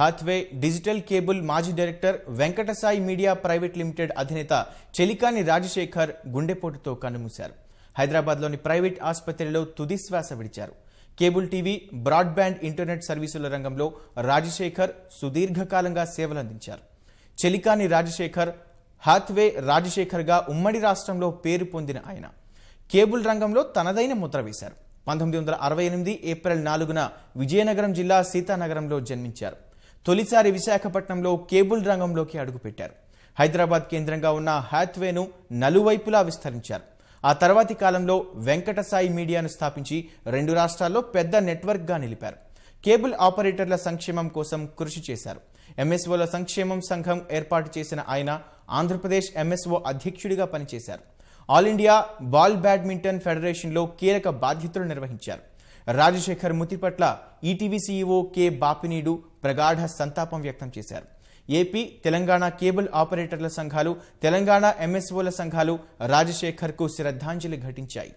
Hathway digital cable మాజీ director Venkatasai media private limited అధినేత చెలికాని రాజశేఖర్ గుండెపోటుతో కన్నుమూశారు హైదరాబాద్లోని ప్రైవేట్ ఆసుపత్రిలో తుదిశ్వాస విడిచారు కేబుల్ టీవీ బ్రాడ్బ్యాండ్ ఇంటర్నెట్ సర్వీసుల రంగంలో రాజశేఖర్ సుదీర్ఘకాలంగా సేవలందించారు చెలికాని రాజశేఖర్ హాత్వే రాజశేఖర్గా ఉమ్మడి రాష్ట్రంలో పేరు పొందిన ఆయన కేబుల్ రంగంలో తనదైన ముద్ర వేశారు పంతొమ్మిది వందల అరవై ఎనిమిది ఏప్రిల్ నాలుగున విజయనగరం జిల్లా సీతానగరంలో జన్మించారు తొలిసారి విశాఖపట్నంలో కేబుల్ రంగంలోకి అడుగుపెట్టారు హైదరాబాద్ కేంద్రంగా ఉన్న హ్యాత్వేను నలువైపులా విస్తరించారు ఆ తర్వాతి కాలంలో వెంకటసాయి మీడియాను స్థాపించి రెండు రాష్ట్రాల్లో పెద్ద నెట్వర్క్గా నిలిపారు కేబుల్ ఆపరేటర్ల సంక్షేమం కోసం కృషి చేశారు ఎంఎస్ఓల సంక్షేమం సంఘం ఏర్పాటు చేసిన ఆయన ఆంధ్రప్రదేశ్ ఎంఎస్ఓ అధ్యక్షుడిగా పనిచేశారు ఆల్ ఇండియా బాల్ బ్యాడ్మింటన్ ఫెడరేషన్లో కీలక బాధ్యతలు నిర్వహించారు రాజశేఖర్ మృతి పట్ల ఈటీవీ సీఈఓ కె బాపినీడు ప్రగాఢ సంతాపం వ్యక్తం చేశారు ఏపీ తెలంగాణ కేబుల్ ఆపరేటర్ల సంఘాలు తెలంగాణ ఎంఎస్ఓల సంఘాలు రాజశేఖర్కు శ్రద్ధాంజలి ఘటించాయి